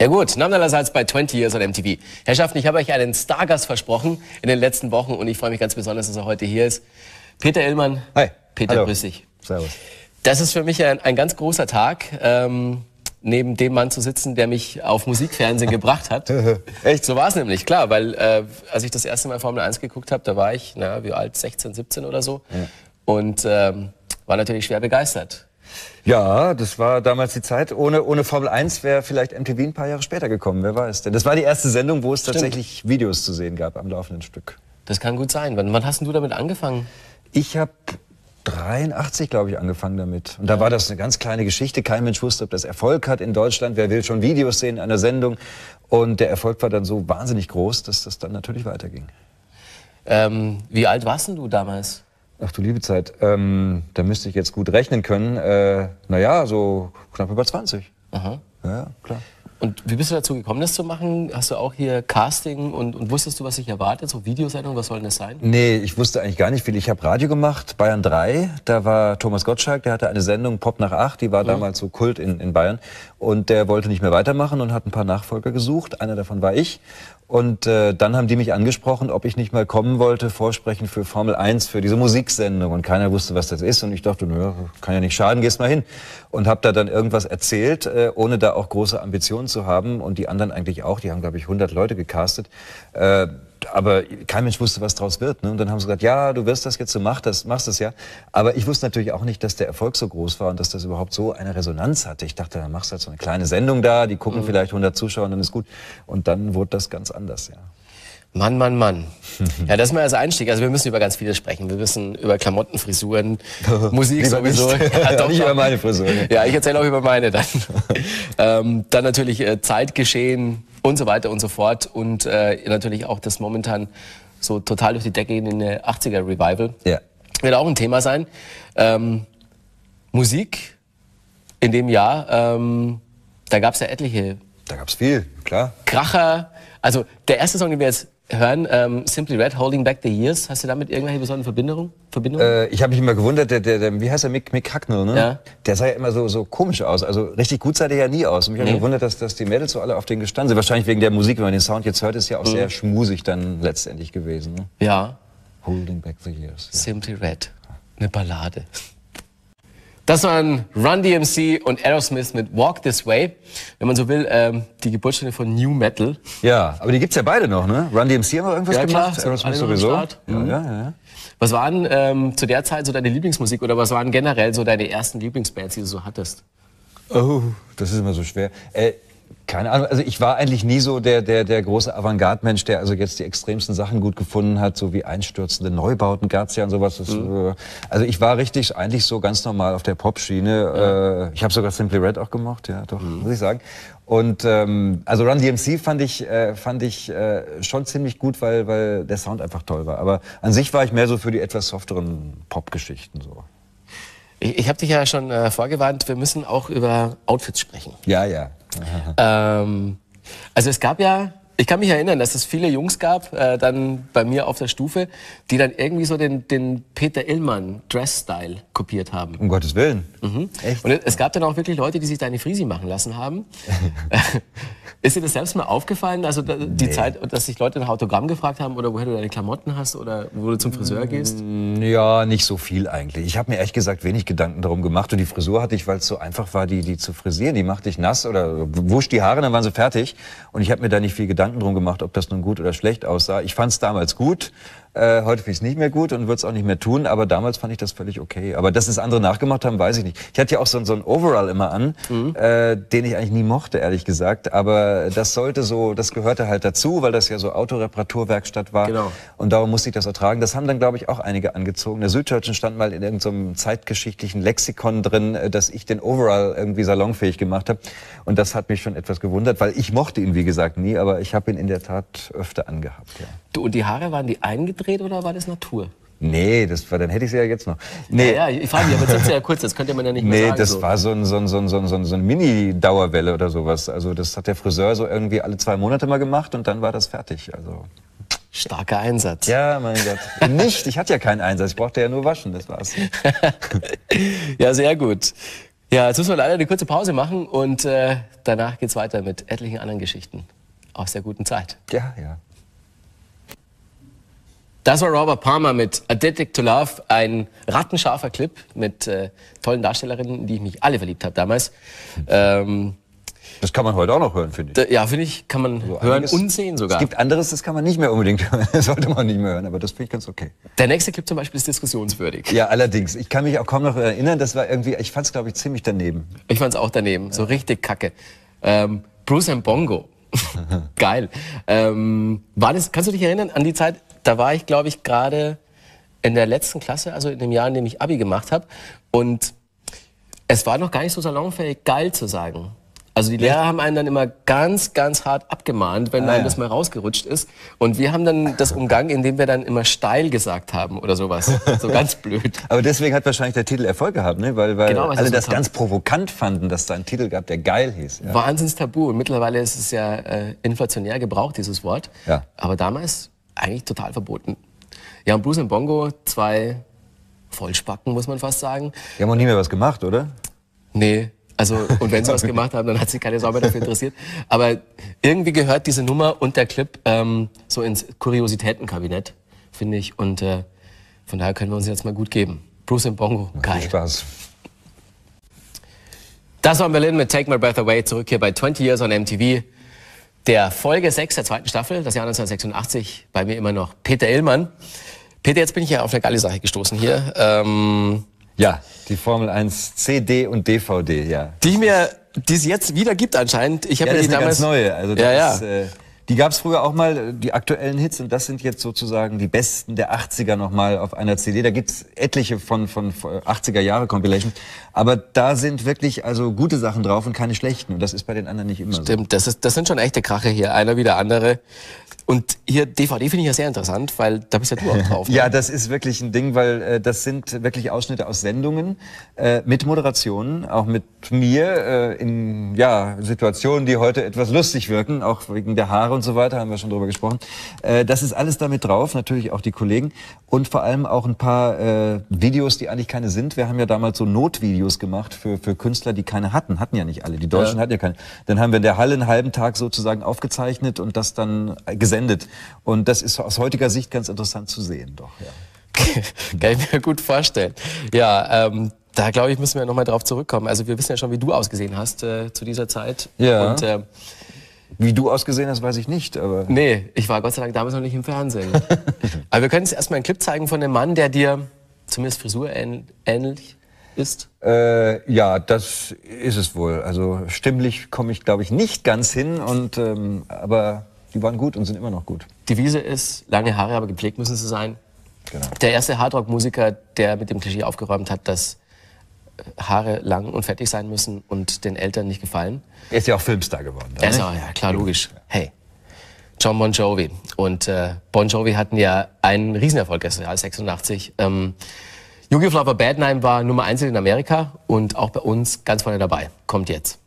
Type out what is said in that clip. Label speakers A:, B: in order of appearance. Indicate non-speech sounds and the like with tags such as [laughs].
A: Ja gut, andererseits bei 20 Years on MTV. Herrschaften, ich habe euch einen Stargast versprochen in den letzten Wochen und ich freue mich ganz besonders, dass er heute hier ist. Peter Illmann. Hi. Peter, Hallo. grüß dich. Servus. Das ist für mich ein, ein ganz großer Tag, ähm, neben dem Mann zu sitzen, der mich auf Musikfernsehen [laughs] gebracht hat. [laughs] Echt? So war es nämlich, klar, weil äh, als ich das erste Mal Formel 1 geguckt habe, da war ich, na, wie alt, 16, 17 oder so. Ja. Und ähm, war natürlich schwer begeistert.
B: Ja, das war damals die Zeit. Ohne, ohne Formel 1 wäre vielleicht MTV ein paar Jahre später gekommen, wer weiß denn. Das war die erste Sendung, wo es Stimmt. tatsächlich Videos zu sehen gab am laufenden Stück. Das kann gut sein. Wann, wann hast du damit angefangen? Ich habe 83, glaube ich, angefangen damit. Und da war das eine ganz kleine Geschichte. Kein Mensch wusste, ob das Erfolg hat in Deutschland. Wer will schon Videos sehen in einer Sendung? Und der Erfolg war dann so wahnsinnig groß, dass
A: das dann natürlich weiterging. Ähm, wie alt warst denn du damals?
B: Ach du liebe Zeit, ähm, da müsste ich jetzt gut rechnen können. Äh, naja, so knapp über 20.
A: Aha. Ja, klar. Und wie bist du dazu gekommen, das zu machen? Hast du auch hier Casting und, und wusstest du, was dich erwartet? So Videosendung, was soll denn das sein?
B: Nee, ich wusste eigentlich gar nicht viel. Ich habe Radio gemacht, Bayern 3. Da war Thomas Gottschalk, der hatte eine Sendung Pop nach 8, die war mhm. damals so Kult in, in Bayern. Und der wollte nicht mehr weitermachen und hat ein paar Nachfolger gesucht. Einer davon war ich. Und äh, dann haben die mich angesprochen, ob ich nicht mal kommen wollte, vorsprechen für Formel 1, für diese Musiksendung. Und keiner wusste, was das ist. Und ich dachte, naja, kann ja nicht schaden, gehst mal hin. Und habe da dann irgendwas erzählt, äh, ohne da auch große Ambitionen zu haben. Und die anderen eigentlich auch. Die haben, glaube ich, 100 Leute gecastet. Äh, aber kein Mensch wusste, was draus wird. Ne? Und dann haben sie gesagt, ja, du wirst das jetzt, du mach das, machst das ja. Aber ich wusste natürlich auch nicht, dass der Erfolg so groß war und dass das überhaupt so eine Resonanz hatte. Ich dachte, dann machst du halt so eine kleine Sendung da, die gucken mhm. vielleicht 100 Zuschauer und dann ist gut. Und dann wurde das ganz anders, ja.
A: Mann, Mann, Mann. [laughs] Ja, das ist mal als Einstieg. Also wir müssen über ganz vieles sprechen. Wir müssen über Klamotten, Frisuren, [laughs] Musik sowieso. [laughs] Ja, doch, nicht über meine Frisuren. Ne? Ja, ich erzähle auch über meine dann. ähm, dann natürlich äh, Zeitgeschehen, und so weiter und so fort. Und äh, natürlich auch das momentan so total durch die Decke in den 80er-Revival. Ja. Wird auch ein Thema sein. Ähm, Musik in dem Jahr, ähm, da gab es ja etliche. Da gab es viel, klar. Kracher. Also der erste Song, den wir jetzt hören. Ähm, Simply Red, Holding Back the Years. Hast du damit irgendwelche besonderen Verbindungen? Verbindung? Äh, ich habe
B: mich immer gewundert, der, der, der, wie heißt der Mick, Mick Hacknell, ne? Ja. Der sah ja immer so, so komisch aus. Also richtig gut sah der ja nie aus. Und mich nee. habe gewundert, dass, dass die Mädels so alle auf den gestanden sind. Wahrscheinlich wegen der Musik, wenn man den Sound jetzt hört, ist ja auch mhm. sehr schmusig dann letztendlich gewesen. Ne? Ja. Holding Back the Years. Ja. Simply Red.
A: Eine Ballade. Das waren Run DMC und Aerosmith mit Walk This Way. Wenn man so will, ähm, die Geburtsstunde von New Metal. Ja, aber die gibt's ja beide noch, ne? Run DMC haben wir irgendwas ja, klar, gemacht, Aerosmith sowieso. Ja, mhm. ja, ja. Was waren ähm, zu der Zeit so deine Lieblingsmusik oder was waren generell so deine ersten Lieblingsbands, die du so hattest? Oh, das
B: ist immer so schwer. Äh, keine Ahnung. Also ich war eigentlich nie so der, der, der große Avantgarde-Mensch, der also jetzt die extremsten Sachen gut gefunden hat, so wie einstürzende Neubauten gab's ja und sowas. Das, mhm. Äh, also ich war richtig eigentlich so ganz normal auf der Pop-Schiene. Ja. Äh, ich habe sogar Simply Red auch gemacht, ja, doch, mhm. muss ich sagen. Und ähm, also Run DMC fand ich, äh, fand ich äh, schon ziemlich gut, weil, weil der Sound einfach toll war. Aber an sich war ich mehr so für die etwas softeren Pop-Geschichten
A: so. Ich, ich habe dich ja schon äh, vorgewarnt, wir müssen auch über Outfits sprechen. Ja, ja. [laughs] Ähm, also es gab ja, ich kann mich erinnern, dass es viele Jungs gab, äh, dann bei mir auf der Stufe, die dann irgendwie so den, den Peter Illmann Dress-Style kopiert haben. Um Gottes Willen. Mhm. Echt? Und es gab dann auch wirklich Leute, die sich da eine Frisi machen lassen haben. [laughs] Ist dir das selbst mal aufgefallen? Also die nee. Zeit, dass sich Leute nach Autogramm gefragt haben oder woher du deine Klamotten hast oder wo du zum Friseur mm, gehst? Ja, nicht so viel
B: eigentlich. Ich habe mir ehrlich gesagt wenig Gedanken darum gemacht. Und die Frisur hatte ich, weil es so einfach war, die, die zu frisieren. Die machte ich nass oder wusch die Haare, dann waren sie fertig. Und ich habe mir da nicht viel Gedanken darum gemacht, ob das nun gut oder schlecht aussah. Ich fand es damals gut. Äh, heute finde ich es nicht mehr gut und würde es auch nicht mehr tun, aber damals fand ich das völlig okay. Aber dass es andere nachgemacht haben, weiß ich nicht. Ich hatte ja auch so, so einen Overall immer an, mhm. äh, den ich eigentlich nie mochte, ehrlich gesagt. Aber das sollte so, das gehörte halt dazu, weil das ja so Autoreparaturwerkstatt war. Genau. Und darum musste ich das ertragen. Das haben dann, glaube ich, auch einige angezogen. Der Süddeutschen stand mal in irgendeinem so zeitgeschichtlichen Lexikon drin, äh, dass ich den Overall irgendwie salonfähig gemacht habe. Und das hat mich schon etwas gewundert, weil ich mochte ihn, wie gesagt, nie, aber ich habe ihn in der Tat öfter angehabt. Ja. Du, und die Haare waren die
A: eingedrückt? gedreht oder war das Natur?
B: Nee, das war, dann hätte ich sie ja jetzt noch.
A: Nee. Ja, ja ich frage mich, aber das ist ja kurz, das könnte man ja nicht mehr nee, sagen. Nee, das so.
B: war so ein, so ein, so ein, so ein, so ein Mini-Dauerwelle oder sowas. Also das hat der Friseur so irgendwie alle zwei Monate mal gemacht und dann war das fertig. Also
A: Starker Einsatz. Ja, mein Gott. Nicht, ich hatte ja keinen Einsatz, ich brauchte ja nur waschen, das war's. [laughs] ja, sehr gut. Ja, jetzt müssen wir leider eine kurze Pause machen und äh, danach geht's weiter mit etlichen anderen Geschichten aus der guten Zeit. Ja, ja. Das war Robert Palmer mit Addicted to Love, ein rattenscharfer Clip mit äh, tollen Darstellerinnen, die ich mich alle verliebt habe damals. Ähm, das kann man heute auch noch hören, finde ich. Ja, finde ich, kann man also hören einiges, und sehen sogar. Es gibt anderes, das kann man nicht
B: mehr unbedingt [laughs] hören. Das sollte man nicht mehr hören, aber das finde ich ganz okay. Der nächste Clip zum Beispiel ist diskussionswürdig. Ja,
A: allerdings. Ich kann mich auch kaum noch erinnern, das war irgendwie, ich fand es, glaube ich, ziemlich daneben. Ich fand es auch daneben, ja. so richtig kacke. Ähm, Bruce and Bongo [laughs] Geil. Ähm, war das, kannst du dich erinnern an die Zeit, da war ich, glaube ich, gerade in der letzten Klasse, also in dem Jahr, in dem ich Abi gemacht habe. Und es war noch gar nicht so salonfähig, geil zu sagen. Also die Lehrer haben einen dann immer ganz, ganz hart abgemahnt, wenn ah, einem ja. das mal rausgerutscht ist. Und wir haben dann das umgangen, indem wir dann immer steil gesagt haben oder sowas. So ganz [laughs] blöd. Aber
B: deswegen hat wahrscheinlich der Titel Erfolg gehabt, ne? weil, weil genau, alle das ganz provokant fanden, dass es da einen Titel gab, der geil hieß. Ja.
A: Wahnsinns-Tabu. Und mittlerweile ist es ja äh, inflationär gebraucht, dieses Wort. Ja. Aber damals eigentlich total verboten. Ja, und Blues und Bongo, zwei Vollspacken, muss man fast sagen. Die haben auch nie mehr was gemacht, oder? Nee, also, und wenn sie was gemacht haben, dann hat sich keine Sau dafür interessiert. Aber irgendwie gehört diese Nummer und der Clip ähm, so ins Kuriositätenkabinett, finde ich. Und äh, von daher können wir uns jetzt mal gut geben. Bruce und Bongo, geil. Viel Spaß. Das war in Berlin mit Take My Breath Away, zurück hier bei 20 Years on MTV. Der Folge 6 der zweiten Staffel, das Jahr 1986, bei mir immer noch Peter Illmann. Peter, jetzt bin ich ja auf eine geile Sache gestoßen hier. Ähm,
B: ja, die Formel 1 CD und DVD, ja. Die mir, die es jetzt wieder gibt anscheinend. Ich habe ja, ja die damals neue. Also ja, ja. Ist, äh, die gab es früher auch mal, die aktuellen Hits, und das sind jetzt sozusagen die besten der 80er nochmal auf einer CD. Da gibt's etliche von, von 80er Jahre Compilation. Aber da sind wirklich also gute Sachen drauf und keine schlechten.
A: Und das ist bei den anderen nicht immer Stimmt, so. Stimmt, das, das sind schon echte Krache hier, einer wie der andere. Und hier DVD finde ich ja sehr interessant, weil da bist ja du auch [laughs] drauf.
B: Ja, ne? das ist wirklich ein Ding, weil äh, das sind wirklich Ausschnitte aus Sendungen äh, mit Moderationen, auch mit mir äh, in ja, Situationen, die heute etwas lustig wirken, auch wegen der Haare und so weiter, haben wir schon drüber gesprochen. Äh, das ist alles damit drauf, natürlich auch die Kollegen und vor allem auch ein paar äh, Videos, die eigentlich keine sind. Wir haben ja damals so Notvideos gemacht für, für Künstler, die keine hatten, hatten ja nicht alle. Die Deutschen ja. hatten ja keine. Dann haben wir in der Halle einen halben Tag sozusagen aufgezeichnet und das dann gesendet äh, gesendet.
A: Und das ist aus heutiger Sicht ganz interessant zu sehen, doch.
B: Ja.
A: [laughs] Kann ich mir gut vorstellen. Ja, ähm, da glaube ich, müssen wir nochmal drauf zurückkommen. Also wir wissen ja schon, wie du ausgesehen hast äh, zu dieser Zeit. Ja. Und, äh, wie du ausgesehen hast, weiß ich nicht. Aber nee, ich war Gott sei Dank damals noch nicht im Fernsehen. [laughs] aber wir können jetzt erstmal einen Clip zeigen von einem Mann, der dir zumindest Frisur ähnlich ist. Äh,
B: ja, das ist
A: es wohl. Also stimmlich
B: komme ich, glaube ich, nicht ganz hin. Und ähm, aber die waren gut und sind immer noch gut. Devise
A: ist, lange Haare, aber gepflegt müssen sie sein. Genau. Der erste Hardrock-Musiker, der mit dem Klischee aufgeräumt hat, dass äh, Haare lang und fettig sein müssen und den Eltern nicht gefallen. Er ist ja auch Filmstar geworden. Er ist auch, ja, klar, logisch. Hey, John Bon Jovi. Und äh, Bon Jovi hatten ja einen Riesenerfolg gestern, ja, 86. Ähm, Yugi Flava Badname war Nummer 1 in Amerika und auch bei uns ganz vorne dabei. Kommt jetzt.